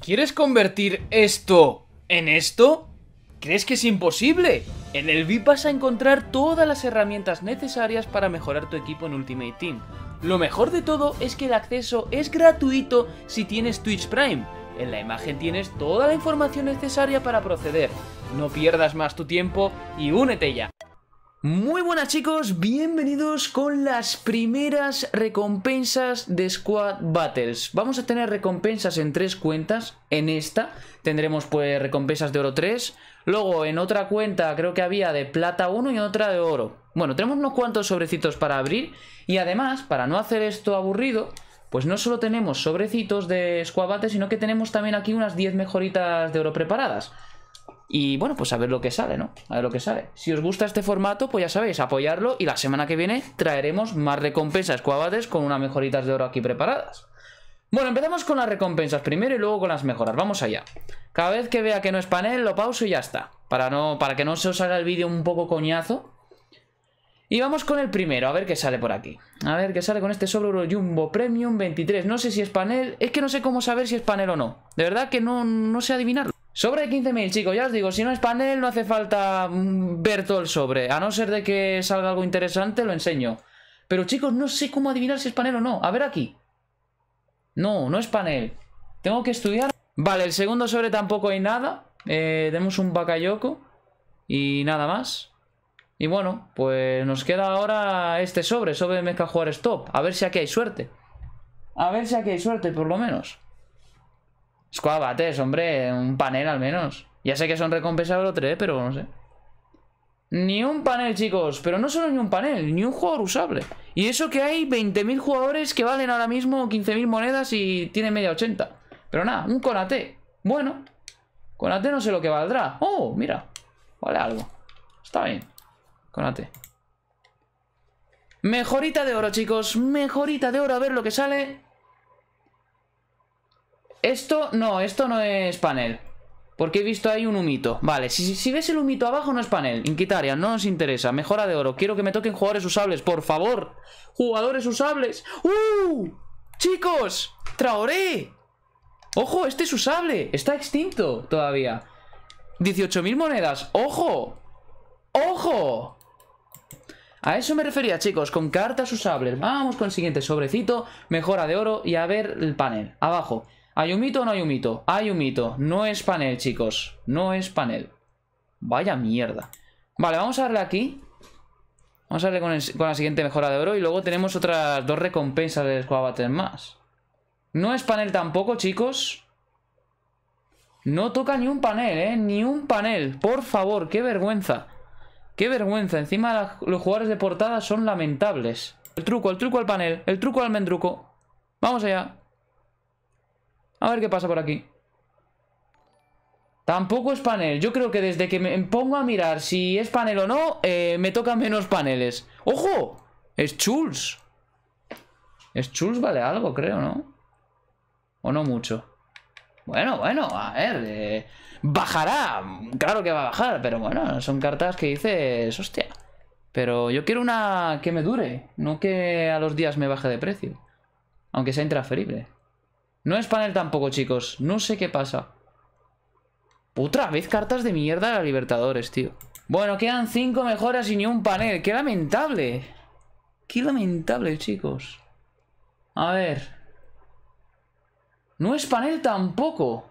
¿Quieres convertir esto en esto? ¿Crees que es imposible? En el VIP vas a encontrar todas las herramientas necesarias para mejorar tu equipo en Ultimate Team. Lo mejor de todo es que el acceso es gratuito si tienes Twitch Prime. En la imagen tienes toda la información necesaria para proceder. No pierdas más tu tiempo y únete ya. Muy buenas chicos, bienvenidos con las primeras recompensas de Squad Battles Vamos a tener recompensas en tres cuentas, en esta tendremos pues recompensas de oro 3 Luego en otra cuenta creo que había de plata 1 y otra de oro Bueno, tenemos unos cuantos sobrecitos para abrir y además para no hacer esto aburrido pues no solo tenemos sobrecitos de Squad Battles sino que tenemos también aquí unas 10 mejoritas de oro preparadas y bueno, pues a ver lo que sale, ¿no? A ver lo que sale. Si os gusta este formato, pues ya sabéis, apoyarlo. Y la semana que viene traeremos más recompensas cuabates con unas mejoritas de oro aquí preparadas. Bueno, empezamos con las recompensas primero y luego con las mejoras. Vamos allá. Cada vez que vea que no es panel, lo pauso y ya está. Para, no, para que no se os haga el vídeo un poco coñazo. Y vamos con el primero, a ver qué sale por aquí. A ver qué sale con este solo oro Jumbo Premium 23. No sé si es panel. Es que no sé cómo saber si es panel o no. De verdad que no, no sé adivinarlo. Sobre de 15.000, chicos, ya os digo, si no es panel no hace falta mm, ver todo el sobre. A no ser de que salga algo interesante, lo enseño. Pero chicos, no sé cómo adivinar si es panel o no. A ver aquí. No, no es panel. Tengo que estudiar. Vale, el segundo sobre tampoco hay nada. Eh, demos un Bakayoko. y nada más. Y bueno, pues nos queda ahora este sobre, sobre de Jugar Stop. A ver si aquí hay suerte. A ver si aquí hay suerte, por lo menos. Squad hombre, un panel al menos. Ya sé que son recompensas los tres, pero no sé. Ni un panel, chicos. Pero no solo ni un panel, ni un jugador usable. Y eso que hay 20.000 jugadores que valen ahora mismo 15.000 monedas y tienen media 80. Pero nada, un Conate. Bueno, Conate no sé lo que valdrá. Oh, mira. Vale algo. Está bien. Conate. Mejorita de oro, chicos. Mejorita de oro. A ver lo que sale. Esto no, esto no es panel. Porque he visto ahí un humito. Vale, si, ves el humito abajo no es panel. Inquitaria, no nos interesa. Mejora de oro. Quiero que me toquen jugadores usables, por favor. Jugadores usables. ¡Uh! Chicos, Traoré. Ojo, este es usable. Está extinto todavía. 18.000 monedas. ¡Ojo! ¡Ojo! A eso me refería, chicos, con cartas usables. Vamos con el siguiente sobrecito, mejora de oro y a ver el panel. Abajo, ¿Hay un mito o no hay un mito? Hay un mito. No es panel, chicos. No es panel. Vaya mierda. Vale, vamos a darle aquí. Vamos a darle con, la siguiente mejora de oro. Y luego tenemos otras dos recompensas de Squad más. No es panel tampoco, chicos. No toca ni un panel, ¿eh? Ni un panel. Por favor, qué vergüenza. Qué vergüenza. Encima los jugadores de portada son lamentables. El truco, el truco al panel. El truco al mendruco. Vamos allá. A ver qué pasa por aquí. Tampoco es panel. Yo creo que desde que me pongo a mirar si es panel o no, eh, me tocan menos paneles. ¡Ojo! Es Chulz. Es Chulz vale algo, creo, ¿no? O no mucho. Bueno, bueno, a ver. Eh, bajará. Claro que va a bajar, pero bueno, son cartas que dices, hostia. Pero yo quiero una que me dure, no que a los días me baje de precio. Aunque sea intransferible. No es panel tampoco, chicos. No sé qué pasa. Otra vez cartas de mierda la Libertadores, tío. Bueno, quedan cinco mejoras y ni un panel. ¡Qué lamentable! ¡Qué lamentable, chicos! A ver. No es panel tampoco.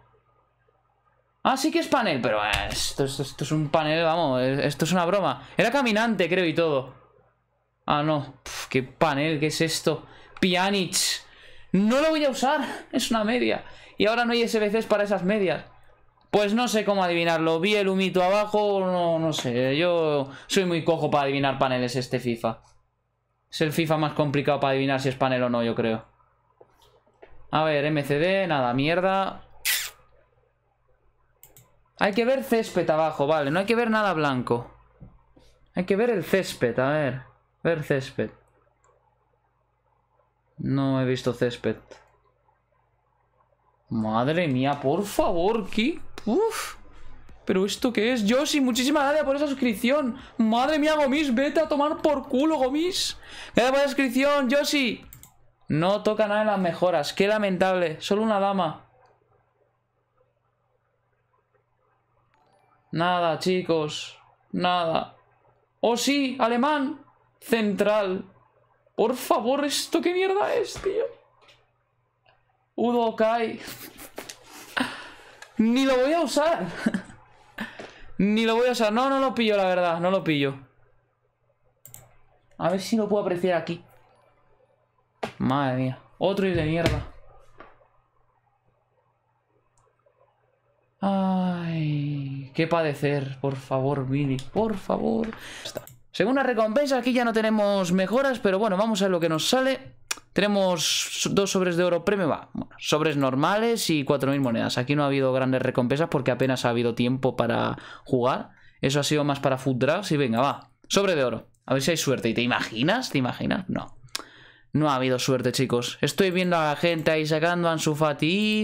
Ah, sí que es panel, pero eh, esto, esto, es un panel, vamos, eh, esto es una broma. Era caminante, creo, y todo. Ah, no. qué panel, ¿qué es esto? Pianich. No lo voy a usar, es una media. Y ahora no hay SBCs para esas medias. Pues no sé cómo adivinarlo. Vi el humito abajo, no, no sé. Yo soy muy cojo para adivinar paneles este FIFA. Es el FIFA más complicado para adivinar si es panel o no, yo creo. A ver, MCD, nada, mierda. Hay que ver césped abajo, vale. No hay que ver nada blanco. Hay que ver el césped, a ver. Ver césped. No he visto césped. Madre mía, por favor, ¿qué? ¿Pero esto qué es? Yoshi, muchísimas gracias por esa suscripción. Madre mía, Gomis, vete a tomar por culo, Gomis. Gracias por la suscripción, Yoshi. No toca nada en las mejoras. Qué lamentable. Solo una dama. Nada, chicos. Nada. ¡Oh, sí! ¡Alemán! Central. Por favor, ¿esto qué mierda es, tío? Kai. Ni lo voy a usar. Ni lo voy a usar. No, no lo pillo, la verdad. No lo pillo. A ver si lo puedo apreciar aquí. Madre mía. Otro y de mierda. Ay, qué padecer. Por favor, Billy. Por favor. Está. Según las recompensas, aquí ya no tenemos mejoras, pero bueno, vamos a ver lo que nos sale. Tenemos dos sobres de oro premio, va, sobres normales y 4.000 monedas. Aquí no ha habido grandes recompensas porque apenas ha habido tiempo para jugar. Eso ha sido más para food drugs y venga, va, sobre de oro. A ver si hay suerte. ¿Y te imaginas? ¿Te imaginas? No. No ha habido suerte, chicos. Estoy viendo a la gente ahí sacando Ansu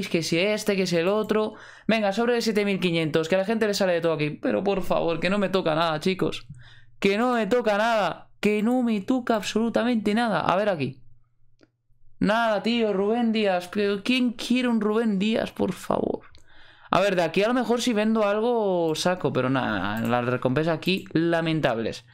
que si este, que si el otro. Venga, sobre de 7500, que a la gente le sale de todo aquí. Pero por favor, que no me toca nada, chicos que no me toca nada, que no me toca absolutamente nada. A ver aquí. Nada, tío, Rubén Díaz. Pero ¿quién quiere un Rubén Díaz, por favor? A ver, de aquí a lo mejor si vendo algo saco, pero nada, las recompensas aquí lamentables.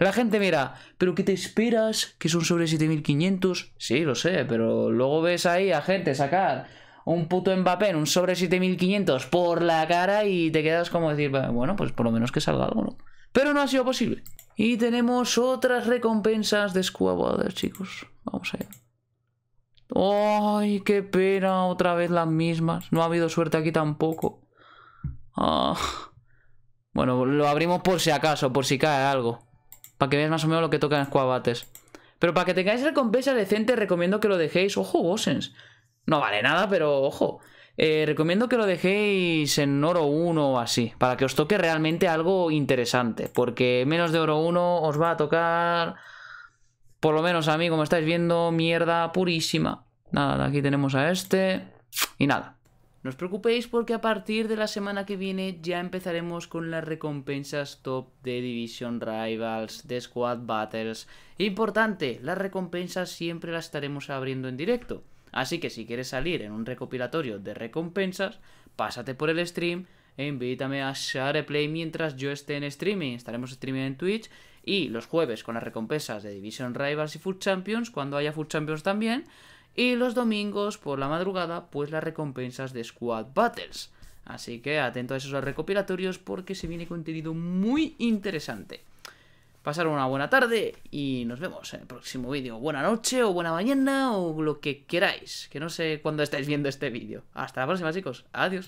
La gente mira, ¿pero qué te esperas? Que son sobre 7500. Sí, lo sé, pero luego ves ahí a gente sacar un puto Mbappé un sobre 7500 por la cara y te quedas como decir, bueno, pues por lo menos que salga algo, ¿no? Pero no ha sido posible. Y tenemos otras recompensas de escuabates, chicos. Vamos allá. ¡Ay, qué pena! Otra vez las mismas. No ha habido suerte aquí tampoco. Ah. Bueno, lo abrimos por si acaso, por si cae algo. Para que veáis más o menos lo que tocan squabates. Pero para que tengáis recompensa decente, recomiendo que lo dejéis. Ojo, Gossens. No vale nada, pero ojo. Eh, recomiendo que lo dejéis en oro 1 o así, para que os toque realmente algo interesante, porque menos de oro 1 os va a tocar, por lo menos a mí, como estáis viendo, mierda purísima. Nada, aquí tenemos a este y nada. No os preocupéis porque a partir de la semana que viene ya empezaremos con las recompensas top de Division Rivals, de Squad Battles. Importante, las recompensas siempre las estaremos abriendo en directo. Así que si quieres salir en un recopilatorio de recompensas, pásate por el stream e invítame a Shareplay mientras yo esté en streaming. Estaremos streaming en Twitch y los jueves con las recompensas de Division Rivals y Food Champions, cuando haya Full Champions también. Y los domingos por la madrugada, pues las recompensas de Squad Battles. Así que atento a esos recopilatorios porque se viene contenido muy interesante pasar una buena tarde y nos vemos en el próximo vídeo. Buena noche o buena mañana o lo que queráis, que no sé cuándo estáis viendo este vídeo. Hasta la próxima chicos, adiós.